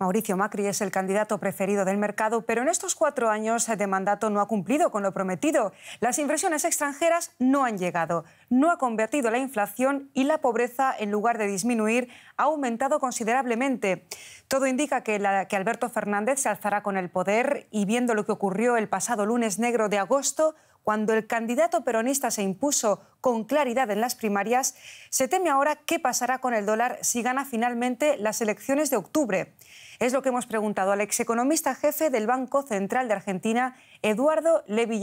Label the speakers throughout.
Speaker 1: Mauricio Macri es el candidato preferido del mercado, pero en estos cuatro años de mandato no ha cumplido con lo prometido. Las inversiones extranjeras no han llegado, no ha convertido la inflación y la pobreza, en lugar de disminuir, ha aumentado considerablemente. Todo indica que, Alberto Fernández se alzará con el poder y viendo lo que ocurrió el pasado lunes negro de agosto, cuando el candidato peronista se impuso con claridad en las primarias, se teme ahora qué pasará con el dólar si gana finalmente las elecciones de octubre. Es lo que hemos preguntado al execonomista jefe del Banco Central de Argentina, Eduardo Levi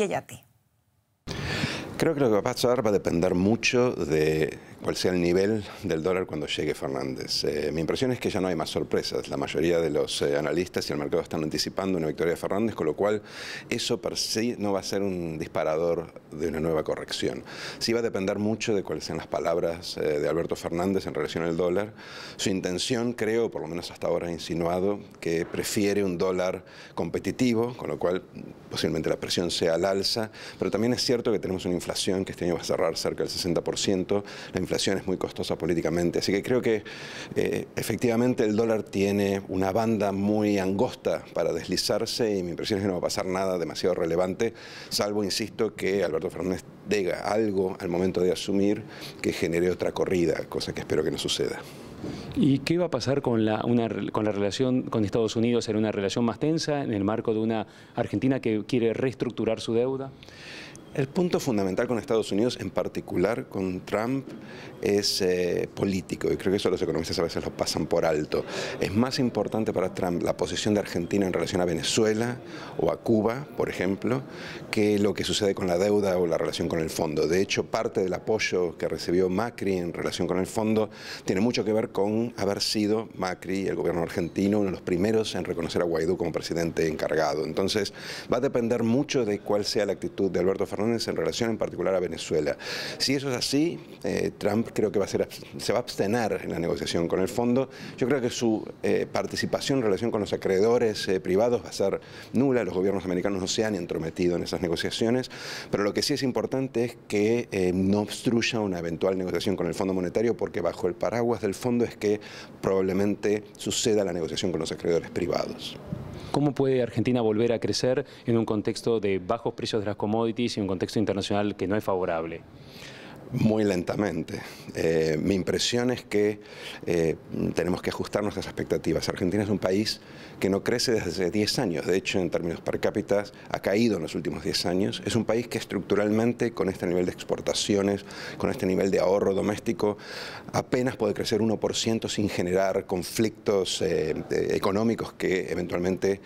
Speaker 2: Creo que lo que va a pasar va a depender mucho de cuál sea el nivel del dólar cuando llegue Fernández. Eh, mi impresión es que ya no hay más sorpresas. La mayoría de los eh, analistas y el mercado están anticipando una victoria de Fernández, con lo cual eso per sí no va a ser un disparador de una nueva corrección. Sí va a depender mucho de cuáles sean las palabras eh, de Alberto Fernández en relación al dólar. Su intención, creo, por lo menos hasta ahora ha insinuado, que prefiere un dólar competitivo, con lo cual posiblemente la presión sea al alza, pero también es cierto que tenemos una inflación que este año va a cerrar cerca del 60%. La es muy costosa políticamente. Así que creo que eh, efectivamente el dólar tiene una banda muy angosta para deslizarse y mi impresión es que no va a pasar nada demasiado relevante, salvo, insisto, que Alberto Fernández diga algo al momento de asumir que genere otra corrida, cosa que espero que no suceda.
Speaker 3: ¿Y qué va a pasar con la, una, con la relación con Estados Unidos? ¿Será una relación más tensa en el marco de una Argentina que quiere reestructurar su deuda? El punto fundamental con Estados Unidos, en particular con Trump,
Speaker 2: es eh, político y creo que eso los economistas a veces lo pasan por alto. Es más importante para Trump la posición de Argentina en relación a Venezuela o a Cuba, por ejemplo, que lo que sucede con la deuda o la relación con el fondo. De hecho, parte del apoyo que recibió Macri en relación con el fondo tiene mucho que ver con haber sido Macri, el gobierno argentino, uno de los primeros en reconocer a Guaidó como presidente encargado. Entonces, va a depender mucho de cuál sea la actitud de Alberto Fernández en relación en particular a Venezuela. Si eso es así, eh, Trump creo que se va a abstener en la negociación con el fondo. Yo creo que su eh, participación en relación con los acreedores eh, privados va a ser nula. Los gobiernos americanos no se han entrometido en esas negociaciones, pero lo que sí es importante es que no obstruya una eventual negociación con el Fondo Monetario porque bajo el paraguas del fondo es que probablemente suceda la negociación con los acreedores privados.
Speaker 3: ¿Cómo puede Argentina volver a crecer en un contexto de bajos precios de las commodities y un contexto internacional que no es favorable? muy lentamente.
Speaker 2: Eh, mi impresión es que eh, tenemos que ajustar nuestras expectativas. Argentina es un país que no crece desde hace 10 años. De hecho, en términos per cápita, ha caído en los últimos 10 años. Es un país que estructuralmente, con este nivel de exportaciones, con este nivel de ahorro doméstico, apenas puede crecer 1% sin generar conflictos eh, económicos que eventualmente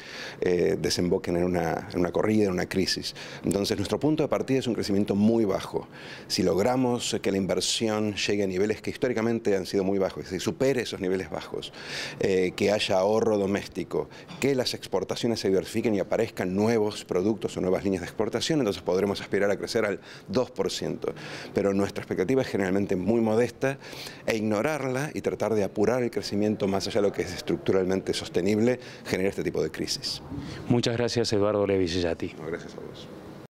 Speaker 2: desemboquen en una, en una corrida, en una crisis. Entonces, nuestro punto de partida es un crecimiento muy bajo. Si logramos que la inversión llegue a niveles que históricamente han sido muy bajos, que supere esos niveles bajos, eh, que haya ahorro doméstico, que las exportaciones se diversifiquen y aparezcan nuevos productos o nuevas líneas de exportación, entonces podremos aspirar a crecer al 2%. Pero nuestra expectativa es generalmente muy modesta e ignorarla y tratar de apurar el crecimiento más allá de lo que es estructuralmente sostenible
Speaker 1: genera este tipo de crisis. Muchas gracias Eduardo Levisillati. gracias a vos.